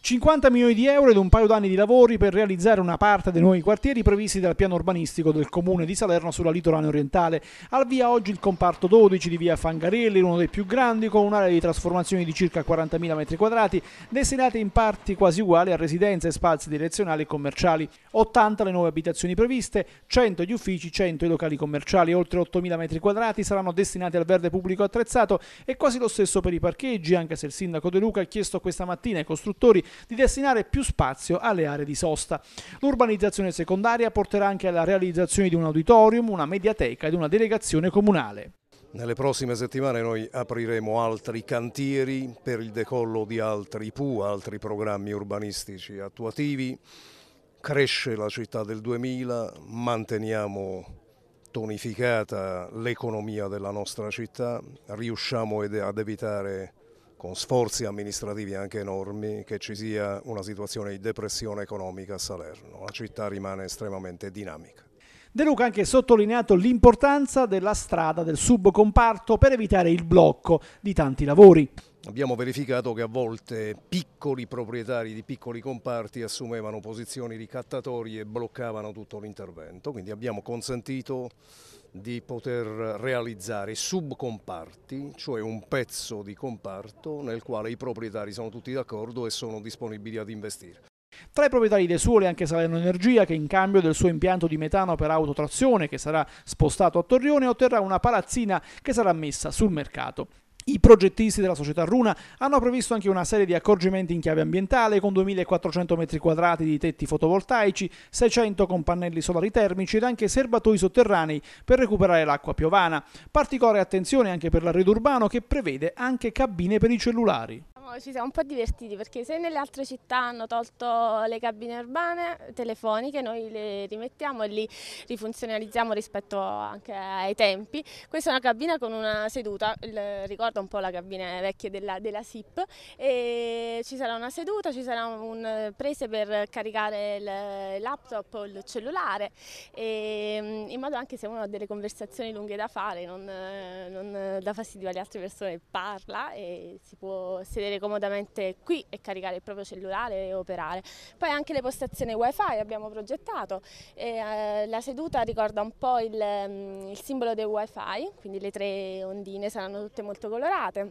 50 milioni di euro ed un paio d'anni di lavori per realizzare una parte dei nuovi quartieri previsti dal piano urbanistico del comune di Salerno sulla litorale orientale. Al via oggi il comparto 12 di via Fangarelli, uno dei più grandi, con un'area di trasformazione di circa 40.000 m2, destinate in parti quasi uguali a residenze, spazi direzionali e commerciali. 80 le nuove abitazioni previste, 100 gli uffici, 100 i locali commerciali, oltre 8.000 m2 saranno destinati al verde pubblico attrezzato e quasi lo stesso per i parcheggi, anche se il sindaco De Luca ha chiesto questa mattina ai costruttori di destinare più spazio alle aree di sosta. L'urbanizzazione secondaria porterà anche alla realizzazione di un auditorium, una mediateca ed una delegazione comunale. Nelle prossime settimane noi apriremo altri cantieri per il decollo di altri PU, altri programmi urbanistici attuativi. Cresce la città del 2000, manteniamo tonificata l'economia della nostra città, riusciamo ad evitare con sforzi amministrativi anche enormi, che ci sia una situazione di depressione economica a Salerno. La città rimane estremamente dinamica. De Luca ha anche sottolineato l'importanza della strada del subcomparto per evitare il blocco di tanti lavori abbiamo verificato che a volte piccoli proprietari di piccoli comparti assumevano posizioni ricattatorie e bloccavano tutto l'intervento, quindi abbiamo consentito di poter realizzare subcomparti, cioè un pezzo di comparto nel quale i proprietari sono tutti d'accordo e sono disponibili ad investire. Tra i proprietari dei suoli anche Salerno Energia che in cambio del suo impianto di metano per autotrazione che sarà spostato a Torrione otterrà una palazzina che sarà messa sul mercato. I progettisti della società Runa hanno previsto anche una serie di accorgimenti in chiave ambientale con 2400 metri quadrati di tetti fotovoltaici, 600 con pannelli solari termici ed anche serbatoi sotterranei per recuperare l'acqua piovana. Particolare attenzione anche per l'arredo urbano che prevede anche cabine per i cellulari ci siamo un po' divertiti perché se nelle altre città hanno tolto le cabine urbane telefoniche, noi le rimettiamo e li rifunzionalizziamo rispetto anche ai tempi. Questa è una cabina con una seduta, ricorda un po' la cabina vecchia della, della SIP, e ci sarà una seduta, ci sarà un prese per caricare il laptop o il cellulare, e, mm, in modo anche se uno ha delle conversazioni lunghe da fare, non, non dà fastidio alle altre persone, parla e si può sedere con comodamente qui e caricare il proprio cellulare e operare. Poi anche le postazioni wifi abbiamo progettato, e, eh, la seduta ricorda un po' il, mm, il simbolo del wifi, quindi le tre ondine saranno tutte molto colorate.